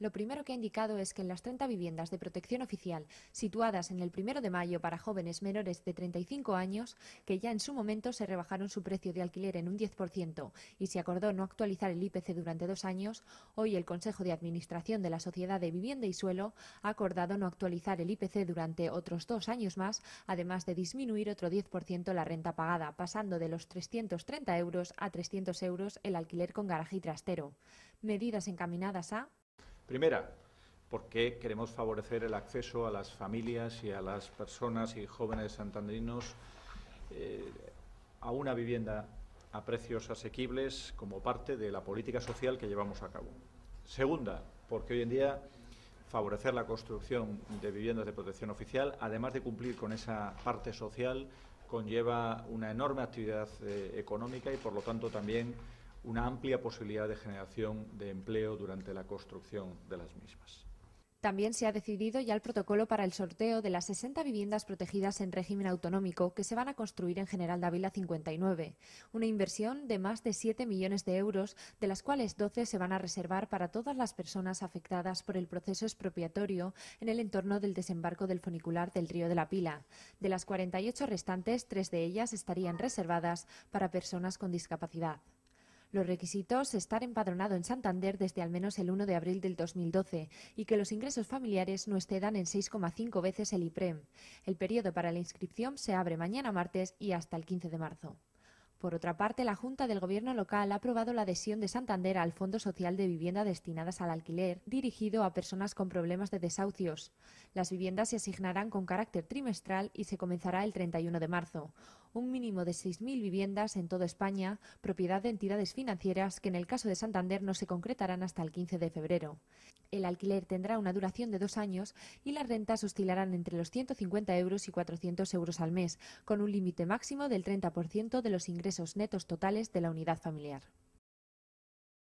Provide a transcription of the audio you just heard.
Lo primero que ha indicado es que en las 30 viviendas de protección oficial situadas en el primero de mayo para jóvenes menores de 35 años, que ya en su momento se rebajaron su precio de alquiler en un 10% y se acordó no actualizar el IPC durante dos años, hoy el Consejo de Administración de la Sociedad de Vivienda y Suelo ha acordado no actualizar el IPC durante otros dos años más, además de disminuir otro 10% la renta pagada, pasando de los 330 euros a 300 euros el alquiler con garaje y trastero. Medidas encaminadas a Primera, porque queremos favorecer el acceso a las familias y a las personas y jóvenes santandrinos eh, a una vivienda a precios asequibles como parte de la política social que llevamos a cabo. Segunda, porque hoy en día favorecer la construcción de viviendas de protección oficial, además de cumplir con esa parte social, conlleva una enorme actividad eh, económica y, por lo tanto, también una amplia posibilidad de generación de empleo durante la construcción de las mismas. También se ha decidido ya el protocolo para el sorteo de las 60 viviendas protegidas en régimen autonómico que se van a construir en General Dávila 59, una inversión de más de 7 millones de euros, de las cuales 12 se van a reservar para todas las personas afectadas por el proceso expropiatorio en el entorno del desembarco del funicular del río de la Pila. De las 48 restantes, tres de ellas estarían reservadas para personas con discapacidad. Los requisitos, estar empadronado en Santander desde al menos el 1 de abril del 2012 y que los ingresos familiares no excedan en 6,5 veces el IPREM. El periodo para la inscripción se abre mañana martes y hasta el 15 de marzo. Por otra parte, la Junta del Gobierno local ha aprobado la adhesión de Santander al Fondo Social de Vivienda destinadas al alquiler, dirigido a personas con problemas de desahucios. Las viviendas se asignarán con carácter trimestral y se comenzará el 31 de marzo un mínimo de 6.000 viviendas en toda España, propiedad de entidades financieras que en el caso de Santander no se concretarán hasta el 15 de febrero. El alquiler tendrá una duración de dos años y las rentas oscilarán entre los 150 euros y 400 euros al mes, con un límite máximo del 30% de los ingresos netos totales de la unidad familiar.